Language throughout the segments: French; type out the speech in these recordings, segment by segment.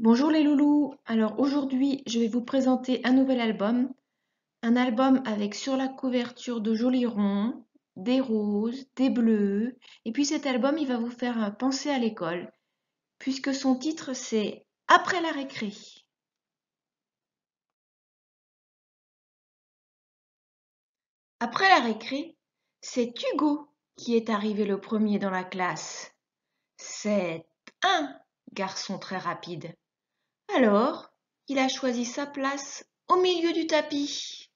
Bonjour les loulous, alors aujourd'hui je vais vous présenter un nouvel album, un album avec sur la couverture de jolis ronds, des roses, des bleus, et puis cet album il va vous faire penser à l'école, puisque son titre c'est Après la récré. Après la récré, c'est Hugo qui est arrivé le premier dans la classe. C'est un garçon très rapide. Alors, il a choisi sa place au milieu du tapis.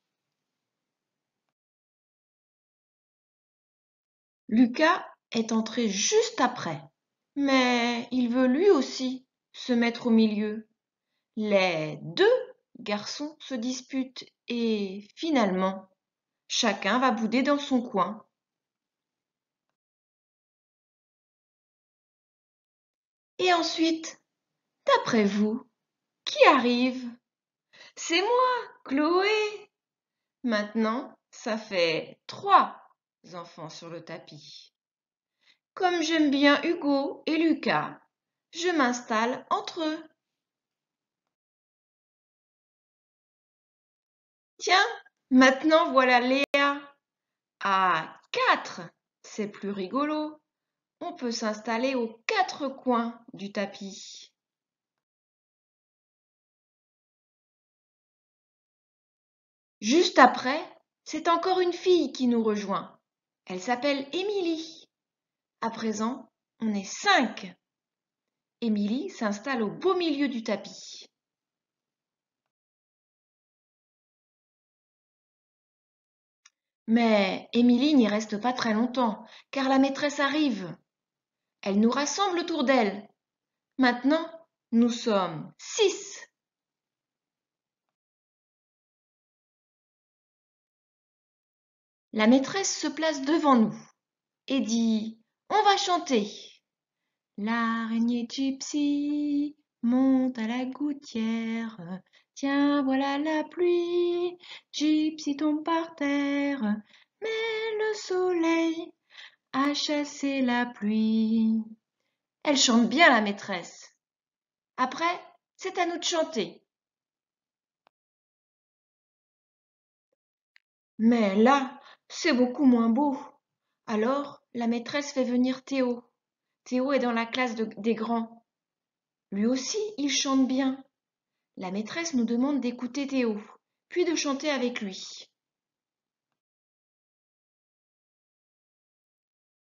Lucas est entré juste après, mais il veut lui aussi se mettre au milieu. Les deux garçons se disputent et finalement, chacun va bouder dans son coin. Et ensuite, d'après vous, arrive C'est moi, Chloé. Maintenant, ça fait trois enfants sur le tapis. Comme j'aime bien Hugo et Lucas, je m'installe entre eux. Tiens, maintenant voilà Léa. À quatre, c'est plus rigolo. On peut s'installer aux quatre coins du tapis. Juste après, c'est encore une fille qui nous rejoint. Elle s'appelle Émilie. À présent, on est cinq. Émilie s'installe au beau milieu du tapis. Mais Émilie n'y reste pas très longtemps, car la maîtresse arrive. Elle nous rassemble autour d'elle. Maintenant, nous sommes six. La maîtresse se place devant nous et dit On va chanter. L'araignée gypsy monte à la gouttière. Tiens, voilà la pluie. Gypsy tombe par terre. Mais le soleil a chassé la pluie. Elle chante bien, la maîtresse. Après, c'est à nous de chanter. Mais là, c'est beaucoup moins beau. Alors, la maîtresse fait venir Théo. Théo est dans la classe des grands. Lui aussi, il chante bien. La maîtresse nous demande d'écouter Théo, puis de chanter avec lui.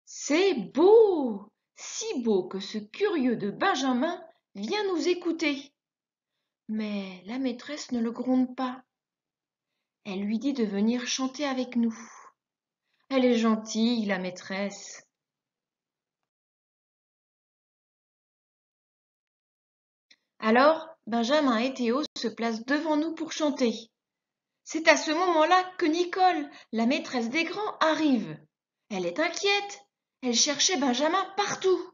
C'est beau, si beau que ce curieux de Benjamin vient nous écouter. Mais la maîtresse ne le gronde pas. Elle lui dit de venir chanter avec nous. Elle est gentille, la maîtresse. Alors, Benjamin et Théo se placent devant nous pour chanter. C'est à ce moment-là que Nicole, la maîtresse des grands, arrive. Elle est inquiète. Elle cherchait Benjamin partout.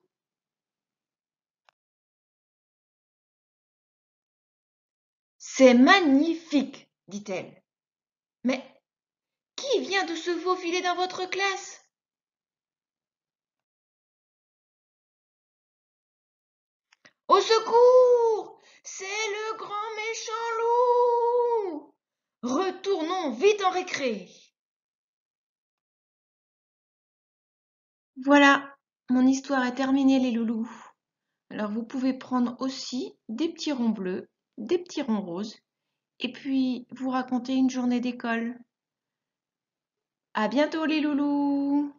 C'est magnifique, dit-elle. Mais qui vient de se faufiler dans votre classe? Au secours! C'est le grand méchant loup! Retournons vite en récré. Voilà, mon histoire est terminée les loulous. Alors vous pouvez prendre aussi des petits ronds bleus, des petits ronds roses, et puis vous raconter une journée d'école. À bientôt les loulous